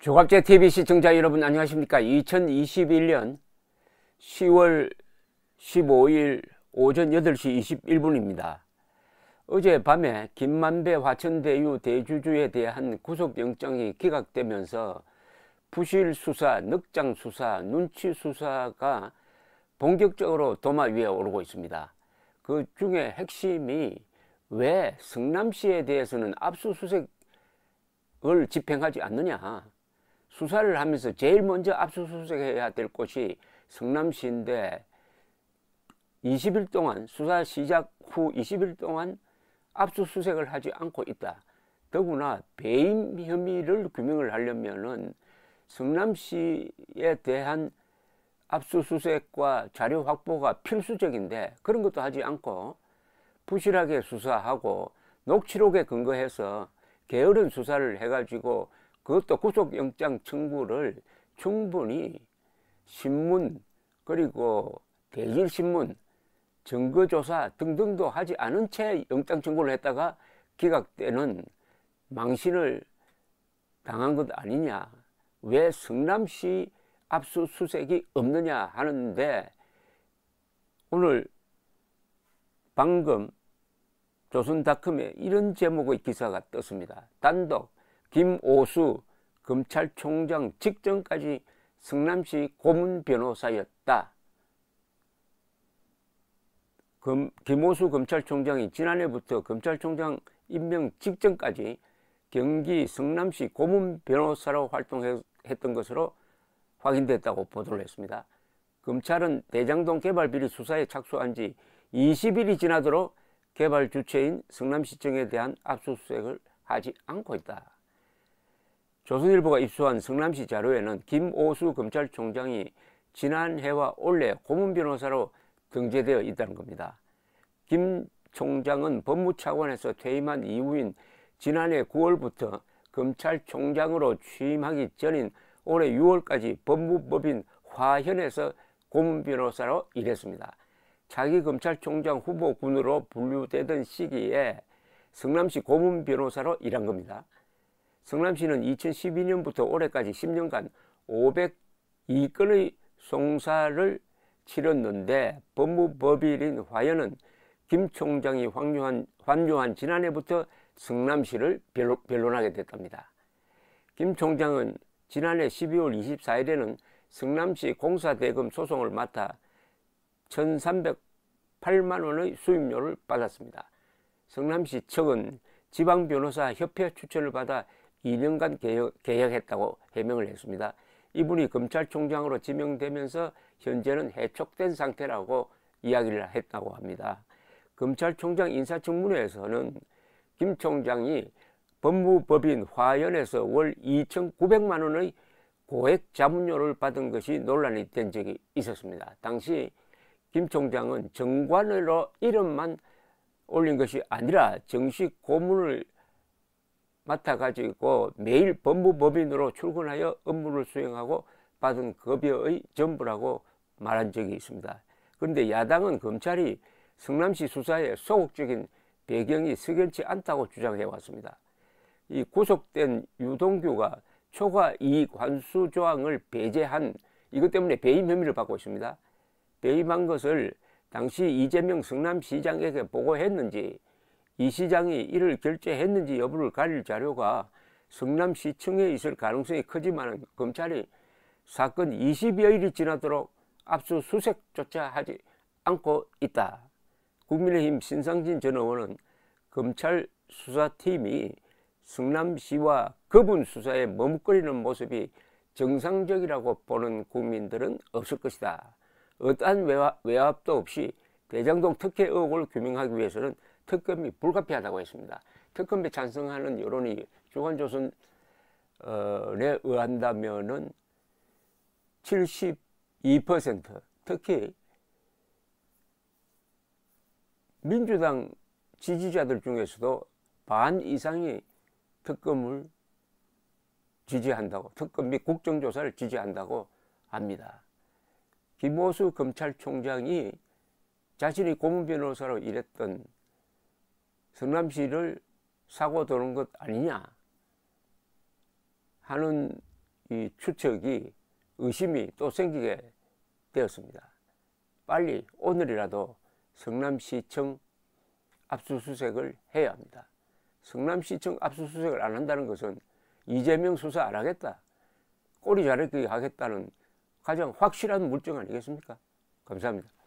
조갑제 TV 시청자 여러분 안녕하십니까 2021년 10월 15일 오전 8시 21분입니다 어제 밤에 김만배 화천대유 대주주에 대한 구속영장이 기각되면서 부실수사, 늑장수사, 눈치수사가 본격적으로 도마 위에 오르고 있습니다 그 중에 핵심이 왜 성남시에 대해서는 압수수색을 집행하지 않느냐 수사를 하면서 제일 먼저 압수수색해야 될 곳이 성남시인데 20일 동안 수사 시작 후 20일 동안 압수수색을 하지 않고 있다. 더구나 배임 혐의를 규명을 하려면은 성남시에 대한 압수수색과 자료 확보가 필수적인데 그런 것도 하지 않고 부실하게 수사하고 녹취록에 근거해서 게으른 수사를 해가지고 그것도 구속영장 청구를 충분히 신문 그리고 대질신문 증거조사 등등도 하지 않은 채 영장 청구를 했다가 기각되는 망신을 당한 것 아니냐 왜 성남시 압수수색이 없느냐 하는데 오늘 방금 조선닷컴에 이런 제목의 기사가 떴습니다. 단독 김오수 검찰총장 직전까지 성남시 고문 변호사였다. 검, 김오수 검찰총장이 지난해부터 검찰총장 임명 직전까지 경기 성남시 고문 변호사로 활동했던 것으로 확인됐다고 보도를 했습니다. 검찰은 대장동 개발비리 수사에 착수한 지 20일이 지나도록 개발 주체인 성남시청에 대한 압수수색을 하지 않고 있다. 조선일보가 입수한 성남시 자료에는 김오수 검찰총장이 지난해와 올해 고문 변호사로 등재되어 있다는 겁니다. 김 총장은 법무차관에서 퇴임한 이후인 지난해 9월부터 검찰총장으로 취임하기 전인 올해 6월까지 법무법인 화현에서 고문 변호사로 일했습니다. 자기 검찰총장 후보군으로 분류되던 시기에 성남시 고문 변호사로 일한 겁니다. 성남시는 2012년부터 올해까지 10년간 502건의 송사를 치렀는데 법무법인인 화연은 김 총장이 환류한, 환류한 지난해부터 성남시를 변론하게 됐답니다. 김 총장은 지난해 12월 24일에는 성남시 공사대금 소송을 맡아 1,308만원의 수임료를 받았습니다. 성남시 측은 지방변호사협회 추천을 받아 2년간 개혁, 개혁했다고 해명을 했습니다. 이분이 검찰총장으로 지명되면서 현재는 해촉된 상태라고 이야기를 했다고 합니다. 검찰총장 인사청문회에서는 김 총장이 법무법인 화연에서 월 2,900만 원의 고액 자문료를 받은 것이 논란이 된 적이 있었습니다. 당시 김 총장은 정관으로 이름만 올린 것이 아니라 정식 고문을 맡아가지고 있고 매일 법무법인으로 출근하여 업무를 수행하고 받은 급여의 전부라고 말한 적이 있습니다. 그런데 야당은 검찰이 성남시 수사에 소극적인 배경이 석연치 않다고 주장해 왔습니다. 이 구속된 유동규가 초과 이익 환수 조항을 배제한 이것 때문에 배임 혐의를 받고 있습니다. 배임한 것을 당시 이재명 성남시장에게 보고했는지 이 시장이 이를 결제했는지 여부를 가릴 자료가 성남시청에 있을 가능성이 크지만 검찰이 사건 20여일이 지나도록 압수수색조차 하지 않고 있다. 국민의힘 신상진 전 의원은 검찰 수사팀이 성남시와 그분 수사에 머뭇거리는 모습이 정상적이라고 보는 국민들은 없을 것이다. 어떠한 외압도 없이 대장동 특혜 의혹을 규명하기 위해서는 특검이 불가피하다고 했습니다. 특검에 찬성하는 여론이 주간조선에 어, 의한다면은 72% 특히 민주당 지지자들 중에서도 반 이상이 특검을 지지한다고 특검 및 국정조사를 지지한다고 합니다. 김호수 검찰총장이 자신이 고문 변호사로 일했던 성남시를 사고 도는 것 아니냐 하는 이 추측이 의심이 또 생기게 되었습니다. 빨리 오늘이라도 성남시청 압수수색을 해야 합니다. 성남시청 압수수색을 안 한다는 것은 이재명 수사 안 하겠다. 꼬리 자르기 하겠다는 가장 확실한 물증 아니겠습니까? 감사합니다.